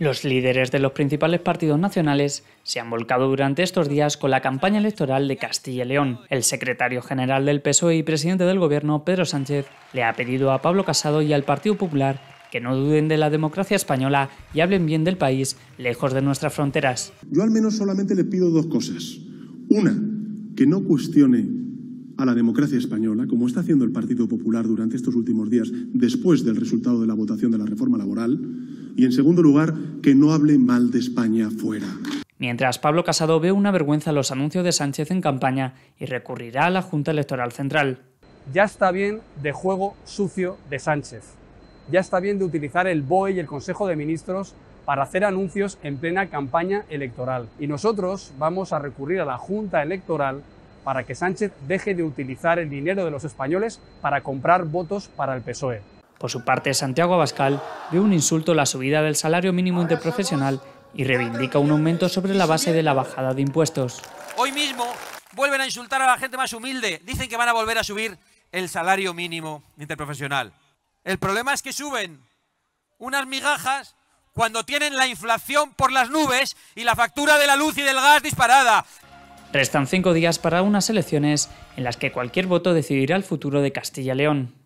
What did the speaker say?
Los líderes de los principales partidos nacionales se han volcado durante estos días con la campaña electoral de Castilla y León. El secretario general del PSOE y presidente del gobierno, Pedro Sánchez, le ha pedido a Pablo Casado y al Partido Popular que no duden de la democracia española y hablen bien del país, lejos de nuestras fronteras. Yo al menos solamente le pido dos cosas. Una, que no cuestione a la democracia española, como está haciendo el Partido Popular durante estos últimos días después del resultado de la votación de la reforma laboral y en segundo lugar, que no hable mal de España fuera. Mientras Pablo Casado ve una vergüenza los anuncios de Sánchez en campaña y recurrirá a la Junta Electoral Central. Ya está bien de juego sucio de Sánchez. Ya está bien de utilizar el BOE y el Consejo de Ministros para hacer anuncios en plena campaña electoral. Y nosotros vamos a recurrir a la Junta Electoral para que Sánchez deje de utilizar el dinero de los españoles para comprar votos para el PSOE. Por su parte, Santiago Abascal ve un insulto a la subida del salario mínimo interprofesional y reivindica un aumento sobre la base de la bajada de impuestos. Hoy mismo vuelven a insultar a la gente más humilde. Dicen que van a volver a subir el salario mínimo interprofesional. El problema es que suben unas migajas cuando tienen la inflación por las nubes y la factura de la luz y del gas disparada. Restan cinco días para unas elecciones en las que cualquier voto decidirá el futuro de Castilla y León.